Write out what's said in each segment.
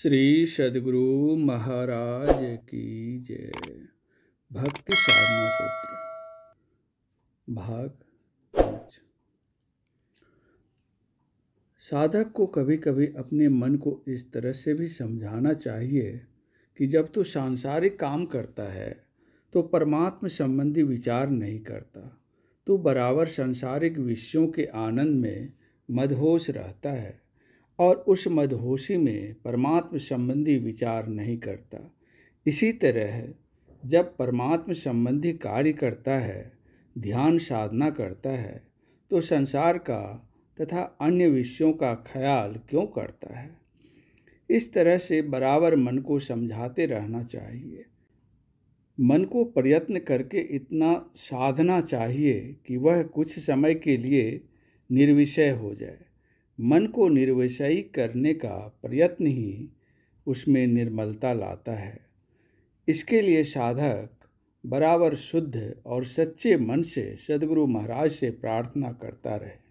श्री सदगुरु महाराज की जय भक्ति साधना सूत्र भाग पांच साधक को कभी कभी अपने मन को इस तरह से भी समझाना चाहिए कि जब तू सांसारिक काम करता है तो परमात्म संबंधी विचार नहीं करता तू बराबर सांसारिक विषयों के आनंद में मदहोश रहता है और उस मदहोशी में परमात्म संबंधी विचार नहीं करता इसी तरह जब परमात्म संबंधी कार्य करता है ध्यान साधना करता है तो संसार का तथा अन्य विषयों का ख्याल क्यों करता है इस तरह से बराबर मन को समझाते रहना चाहिए मन को प्रयत्न करके इतना साधना चाहिए कि वह कुछ समय के लिए निर्विषय हो जाए मन को निर्विषयी करने का प्रयत्न ही उसमें निर्मलता लाता है इसके लिए साधक बराबर शुद्ध और सच्चे मन से सदगुरु महाराज से प्रार्थना करता रहे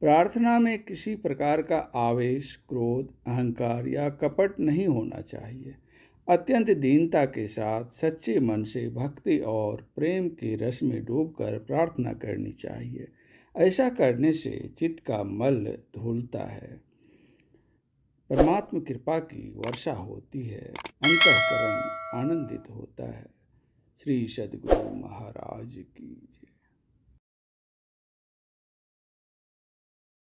प्रार्थना में किसी प्रकार का आवेश क्रोध अहंकार या कपट नहीं होना चाहिए अत्यंत दीनता के साथ सच्चे मन से भक्ति और प्रेम के रस में डूबकर प्रार्थना करनी चाहिए ऐसा करने से चित्त का मल धुलता है परमात्म कृपा की वर्षा होती है अंतकरण आनंदित होता है श्री सदगुरु महाराज की जय